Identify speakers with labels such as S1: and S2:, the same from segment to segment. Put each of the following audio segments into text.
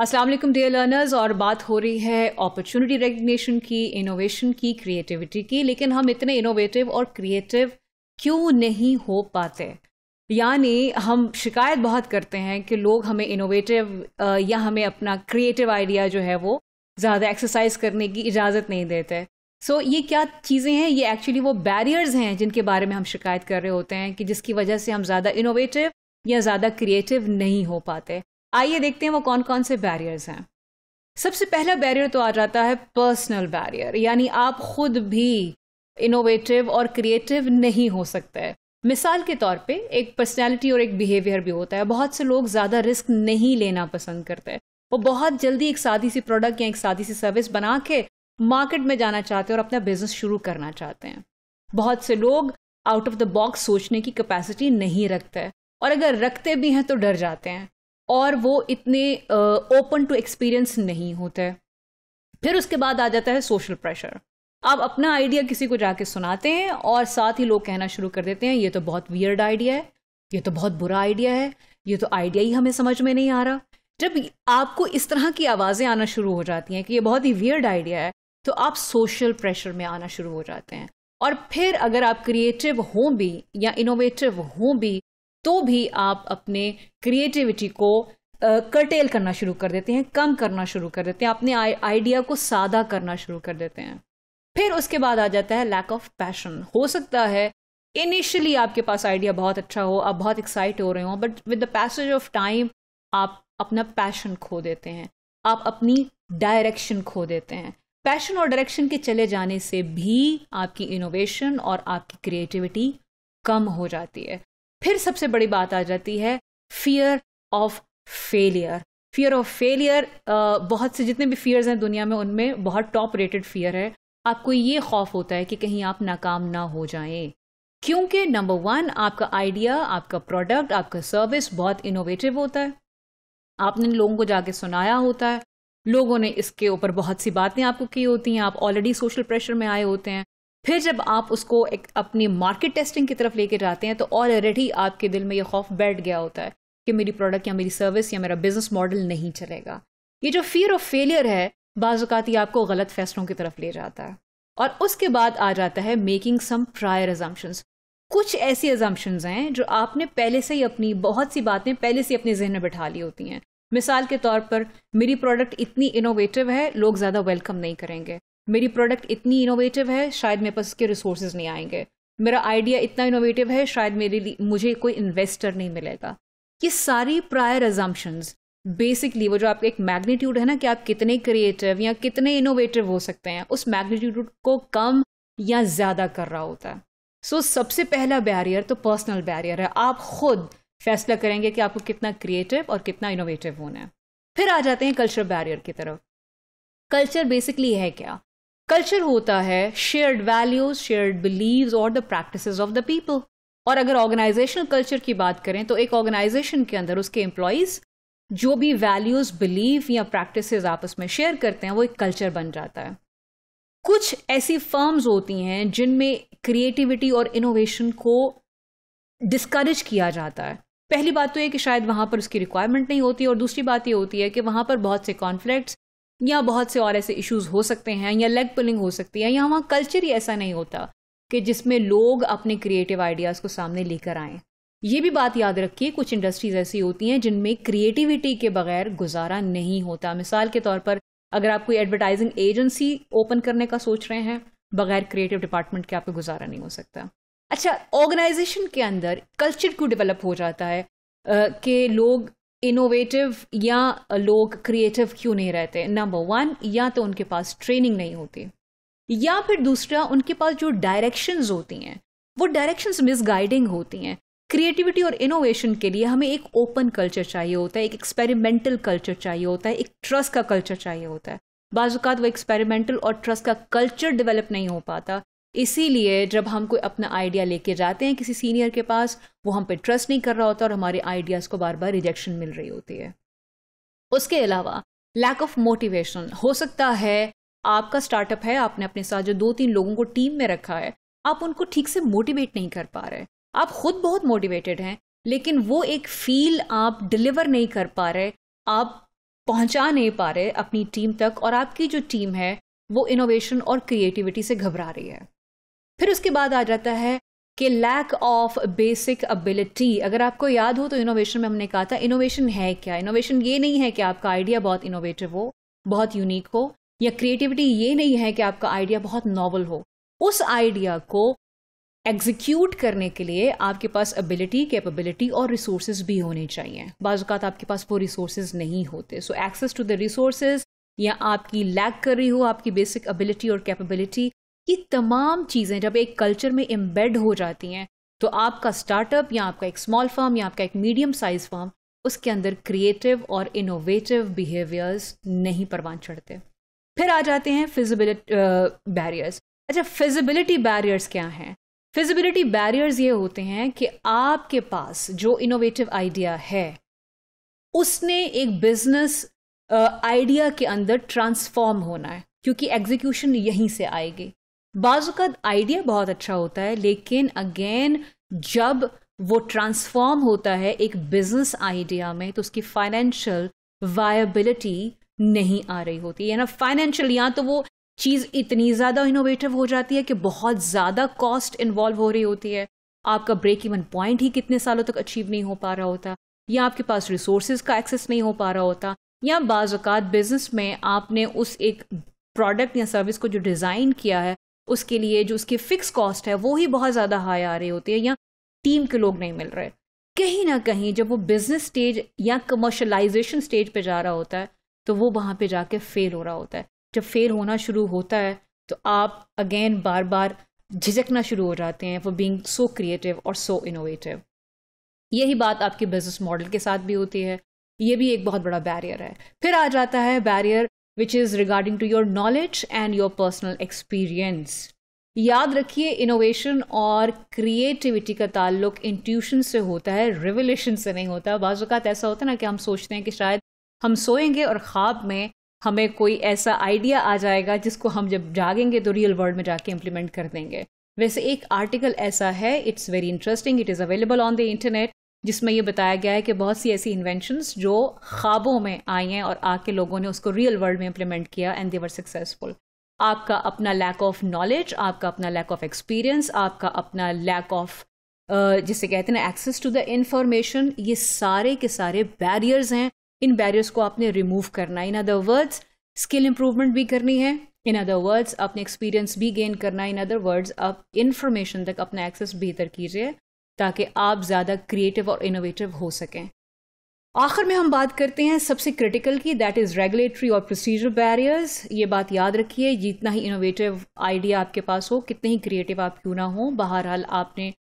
S1: Aslam dear learners और बात हो रही है अपॉर्चुनिटी रिकग्निशन की इनोवेशन की क्रिएटिविटी की लेकिन हम इतने इनोवेटिव और क्रिएटिव क्यों नहीं हो पाते यानी हम शिकायत बहुत करते हैं कि लोग हमें इनोवेटिव या हमें अपना क्रिएटिव आइडिया जो है वो ज़्यादा एक्सरसाइज करने की इजाज़त नहीं देते सो so, ये क्या चीज़ें हैं ये एक्चुअली वो बैरियर्स हैं जिनके बारे में हम शिकायत कर रहे होते हैं कि जिसकी वजह से हम ज़्यादा इनोवेटिव या ज़्यादा क्रिएटिव नहीं हो पाते आइए देखते हैं वो कौन कौन से बैरियर्स हैं सबसे पहला बैरियर तो आ जाता है पर्सनल बैरियर यानी आप खुद भी इनोवेटिव और क्रिएटिव नहीं हो सकते मिसाल के तौर पे एक पर्सनैलिटी और एक बिहेवियर भी होता है बहुत से लोग ज़्यादा रिस्क नहीं लेना पसंद करते वो बहुत जल्दी एक सादी सी प्रोडक्ट या एक सादी सी सर्विस बना के मार्केट में जाना चाहते हैं और अपना बिजनेस शुरू करना चाहते हैं बहुत से लोग आउट ऑफ द बॉक्स सोचने की कैपेसिटी नहीं रखते और अगर रखते भी हैं तो डर जाते हैं और वो इतने ओपन टू एक्सपीरियंस नहीं होते फिर उसके बाद आ जाता है सोशल प्रेशर आप अपना आइडिया किसी को जाके सुनाते हैं और साथ ही लोग कहना शुरू कर देते हैं ये तो बहुत वियर्ड आइडिया है ये तो बहुत बुरा आइडिया है ये तो आइडिया ही हमें समझ में नहीं आ रहा जब आपको इस तरह की आवाज़ें आना शुरू हो जाती हैं कि ये बहुत ही वियर्ड आइडिया है तो आप सोशल प्रेशर में आना शुरू हो जाते हैं और फिर अगर आप क्रिएटिव हों भी या इनोवेटिव हों भी तो भी आप अपने क्रिएटिविटी को कर्टेल करना शुरू कर देते हैं कम करना शुरू कर देते हैं अपने आइडिया को सादा करना शुरू कर देते हैं फिर उसके बाद आ जाता है लैक ऑफ पैशन हो सकता है इनिशियली आपके पास आइडिया बहुत अच्छा हो आप बहुत एक्साइट हो रहे हो but with the passage of time आप अपना पैशन खो देते हैं आप अपनी डायरेक्शन खो देते हैं पैशन और डायरेक्शन के चले जाने से भी आपकी इनोवेशन और आपकी क्रिएटिविटी कम हो जाती है फिर सबसे बड़ी बात आ जाती है fear of failure fear of failure बहुत से जितने भी फियर्स हैं दुनिया में उनमें बहुत टॉप रेटेड फियर है आपको ये खौफ होता है कि कहीं आप नाकाम ना हो जाएं क्योंकि नंबर वन आपका आइडिया आपका प्रोडक्ट आपका सर्विस बहुत इनोवेटिव होता है आपने लोगों को जाके सुनाया होता है लोगों ने इसके ऊपर बहुत सी बातें आपको की होती हैं आप ऑलरेडी सोशल प्रेशर में आए होते हैं फिर जब आप उसको एक अपनी मार्केट टेस्टिंग की तरफ लेके जाते हैं तो ऑलरेडी आपके दिल में ये खौफ बैठ गया होता है कि मेरी प्रोडक्ट या मेरी सर्विस या मेरा बिजनेस मॉडल नहीं चलेगा ये जो फियर ऑफ फेलियर है बाज़ात ही आपको गलत फैसलों की तरफ ले जाता है और उसके बाद आ जाता है मेकिंग सम प्रायर एजम्पन्स कुछ ऐसी एजम्पन्स हैं जो आपने पहले से ही अपनी बहुत सी बातें पहले से अपने जहन में बैठा ली होती हैं मिसाल के तौर पर मेरी प्रोडक्ट इतनी इनोवेटिव है लोग ज़्यादा वेलकम नहीं करेंगे मेरी प्रोडक्ट इतनी इनोवेटिव है शायद मेरे पास उसके रिसोर्सेज नहीं आएंगे मेरा आइडिया इतना इनोवेटिव है शायद मेरे लिए मुझे कोई इन्वेस्टर नहीं मिलेगा ये सारी प्रायर एजम्पन्स बेसिकली वो जो आपका एक मैग्नीट्यूड है ना कि आप कितने क्रिएटिव या कितने इनोवेटिव हो सकते हैं उस मैग्नीट्यूड को कम या ज़्यादा कर रहा होता है सो so, सबसे पहला बैरियर तो पर्सनल बैरियर है आप खुद फैसला करेंगे कि आपको कितना क्रिएटिव और कितना इनोवेटिव होना है फिर आ जाते हैं कल्चर बैरियर की तरफ कल्चर बेसिकली है क्या कल्चर होता है शेयर्ड वैल्यूज शेयर्ड बिलीव्स और the practice of the people और अगर ऑर्गेनाइजेशनल कल्चर की बात करें तो एक ऑर्गेनाइजेशन के अंदर उसके एम्प्लॉयज जो भी वैल्यूज बिलीव या प्रैक्टिस आपस में शेयर करते हैं वो एक कल्चर बन जाता है कुछ ऐसी फर्म्स होती हैं जिनमें क्रिएटिविटी और इनोवेशन को डिस्करेज किया जाता है पहली बात तो ये कि शायद वहाँ पर उसकी रिक्वायरमेंट नहीं होती और दूसरी बात ये होती है कि वहाँ पर बहुत से कॉन्फ्लिक्ट्स या बहुत से और ऐसे इश्यूज हो सकते हैं या लेग पुलिंग हो सकती है या वहाँ कल्चर ही ऐसा नहीं होता कि जिसमें लोग अपने क्रिएटिव आइडियाज़ को सामने लेकर आएँ ये भी बात याद रखिए कुछ इंडस्ट्रीज़ ऐसी होती हैं जिनमें क्रिएटिविटी के बगैर गुजारा नहीं होता मिसाल के तौर पर अगर आप कोई एडवर्टाइजिंग एजेंसी ओपन करने का सोच रहे हैं बगैर क्रिएटिव डिपार्टमेंट के आपको गुजारा नहीं हो सकता अच्छा ऑर्गेनाइजेशन के अंदर कल्चर क्यों डेवलप हो जाता है कि लोग इनोवेटिव या लोग क्रिएटिव क्यों नहीं रहते नंबर वन या तो उनके पास ट्रेनिंग नहीं होती या फिर दूसरा उनके पास जो डायरेक्शंस होती हैं वो डायरेक्शंस मिसगाइडिंग होती हैं क्रिएटिविटी और इनोवेशन के लिए हमें एक ओपन कल्चर चाहिए होता है एक एक्सपेरिमेंटल कल्चर चाहिए होता है एक ट्रस्ट का कल्चर चाहिए होता है बाज़ात वो एक्सपेरिमेंटल और ट्रस्ट का कल्चर डेवलप नहीं हो पाता इसीलिए जब हम कोई अपना आइडिया लेके जाते हैं किसी सीनियर के पास वो हम पे ट्रस्ट नहीं कर रहा होता और हमारे आइडियाज़ को बार बार रिजेक्शन मिल रही होती है उसके अलावा लैक ऑफ मोटिवेशन हो सकता है आपका स्टार्टअप है आपने अपने साथ जो दो तीन लोगों को टीम में रखा है आप उनको ठीक से मोटिवेट नहीं कर पा रहे आप खुद बहुत मोटिवेटेड हैं लेकिन वो एक फील आप डिलीवर नहीं कर पा रहे आप पहुंचा नहीं पा रहे अपनी टीम तक और आपकी जो टीम है वो इनोवेशन और क्रिएटिविटी से घबरा रही है फिर उसके बाद आ जाता है कि लैक ऑफ बेसिक अबिलिटी अगर आपको याद हो तो इनोवेशन में हमने कहा था इनोवेशन है क्या इनोवेशन ये नहीं है कि आपका आइडिया बहुत इनोवेटिव हो बहुत यूनिक हो या क्रिएटिविटी ये नहीं है कि आपका आइडिया बहुत नॉवल हो उस आइडिया को एग्जीक्यूट करने के लिए आपके पास एबिलिटी कैपेबिलिटी और रिसोर्सेज भी होने चाहिए बाज़ात आपके पास वो रिसोर्सेज नहीं होते so access to the resources या आपकी लैक कर रही हो आपकी बेसिक एबिलिटी और कैपेबिलिटी ये तमाम चीज़ें जब एक कल्चर में एम्बेड हो जाती हैं तो आपका स्टार्टअप या आपका एक स्मॉल फर्म या आपका एक मीडियम साइज फर्म उसके अंदर क्रिएटिव और इनोवेटिव बिहेवियर्स नहीं परवान चढ़ते फिर आ जाते हैं फिजिबिलिटी बैरियर्स अच्छा फिजिबिलिटी बैरियर्स क्या हैं फिजिबिलिटी बैरियर्स ये होते हैं कि आपके पास जो इनोवेटिव आइडिया है उसने एक बिजनेस आइडिया के अंदर ट्रांसफॉर्म होना है क्योंकि एग्जीक्यूशन यहीं से आएगी बाजू आइडिया बहुत अच्छा होता है लेकिन अगेन जब वो ट्रांसफॉर्म होता है एक बिजनेस आइडिया में तो उसकी फाइनेंशियल वायबिलिटी नहीं आ रही होती है ना फाइनेंशियल या तो वो चीज़ इतनी ज़्यादा इनोवेटिव हो जाती है कि बहुत ज़्यादा कॉस्ट इन्वॉल्व हो रही होती है आपका ब्रेक इवन पॉइंट ही कितने सालों तक अचीव नहीं हो पा रहा होता या आपके पास रिसोर्स का एक्सेस नहीं हो पा रहा होता या बाज़ात बिजनेस में आपने उस एक प्रोडक्ट या सर्विस को जो डिज़ाइन किया है उसके लिए जो उसकी फिक्स कॉस्ट है वो ही बहुत ज़्यादा हाई आ रही होती है या टीम के लोग नहीं मिल रहे कहीं ना कहीं जब वो बिजनेस स्टेज या कमर्शलाइजेशन स्टेज पे जा रहा होता है तो वो वहाँ पे जाके फेल हो रहा होता है जब फेल होना शुरू होता है तो आप अगेन बार बार झिझकना शुरू हो जाते हैं फॉर बींग सो क्रिएटिव और सो इनोवेटिव यही बात आपके बिजनेस मॉडल के साथ भी होती है ये भी एक बहुत बड़ा बैरियर है फिर आ जाता है barrier which is regarding to your knowledge and your personal experience. याद रखिए इनोवेशन और क्रिएटिविटी का ताल्लुक इंट्यूशन से होता है रिवोल्यूशन से नहीं होता बाज़ात ऐसा होता है ना कि हम सोचते हैं कि शायद हम सोएंगे और ख्वाब में हमें कोई ऐसा आइडिया आ जाएगा जिसको हम जब जागेंगे तो रियल वर्ल्ड में जाके इम्प्लीमेंट कर देंगे वैसे एक आर्टिकल ऐसा है it's very interesting it is available on the internet जिसमें ये बताया गया है कि बहुत सी ऐसी इन्वेंशंस जो ख्वाबों में आई हैं और आके लोगों ने उसको रियल वर्ल्ड में इम्प्लीमेंट किया एंड दे वर सक्सेसफुल आपका अपना लैक ऑफ नॉलेज आपका अपना लैक ऑफ एक्सपीरियंस आपका अपना लैक ऑफ जिसे कहते हैं एक्सेस टू द इंफॉर्मेशन ये सारे के सारे बैरियर्स हैं इन बैरियर्स को आपने रिमूव करना in other words skill improvement भी करनी है इन अदर वर्ड्स अपने एक्सपीरियंस भी गेन करना इन अदर वर्ड्स आप इंफॉर्मेशन तक अपना एक्सेस बेहतर कीजिए ताकि आप ज़्यादा क्रिएटिव और इनोवेटिव हो सकें आखिर में हम बात करते हैं सबसे क्रिटिकल की दैट इज़ रेगुलेटरी और प्रोसीजर बैरियर्स ये बात याद रखिए जितना ही इनोवेटिव आइडिया आपके पास हो कितने ही क्रिएटिव आप क्यों ना हो बहरहाल आपने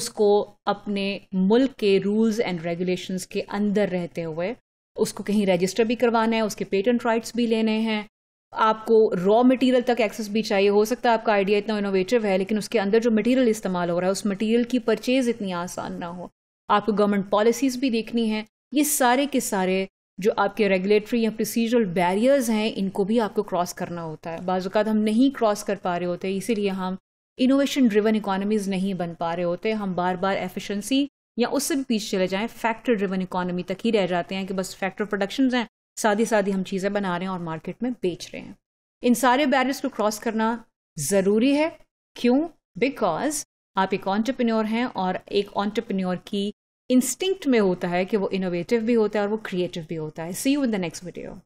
S1: उसको अपने मुल्क के रूल्स एंड रेगुलेशंस के अंदर रहते हुए उसको कहीं रजिस्टर भी करवाना है उसके पेटेंट राइट्स भी लेने हैं आपको रॉ मटेरियल तक एक्सेस भी चाहिए हो सकता है आपका आइडिया इतना इनोवेटिव है लेकिन उसके अंदर जो मटेरियल इस्तेमाल हो रहा है उस मटेरियल की परचेज इतनी आसान ना हो आपको गवर्नमेंट पॉलिसीज भी देखनी है ये सारे के सारे जो आपके रेगुलेटरी या प्रोसीजरल बैरियर्स हैं इनको भी आपको क्रॉस करना होता है बाज़ात हम नहीं क्रॉस कर पा रहे होते इसीलिए हम इनोवेशन ड्रिवन इकोनॉमीज नहीं बन पा रहे होते हम बार बार एफिशिएंसी या उससे भी पीछे चले जाएं फैक्टर ड्रिवन इकोनॉमी तक ही रह जाते हैं कि बस फैक्टर प्रोडक्शन हैं सादी सादी हम चीज़ें बना रहे हैं और मार्केट में बेच रहे हैं इन सारे बैरियर्स को क्रॉस करना ज़रूरी है क्यों बिकॉज आप एक ऑन्टरप्रन्योर हैं और एक ऑन्टरप्रन्योर की इंस्टिंक्ट में होता है कि वो इनोवेटिव भी होता है और वो क्रिएटिव भी होता है see you in the next video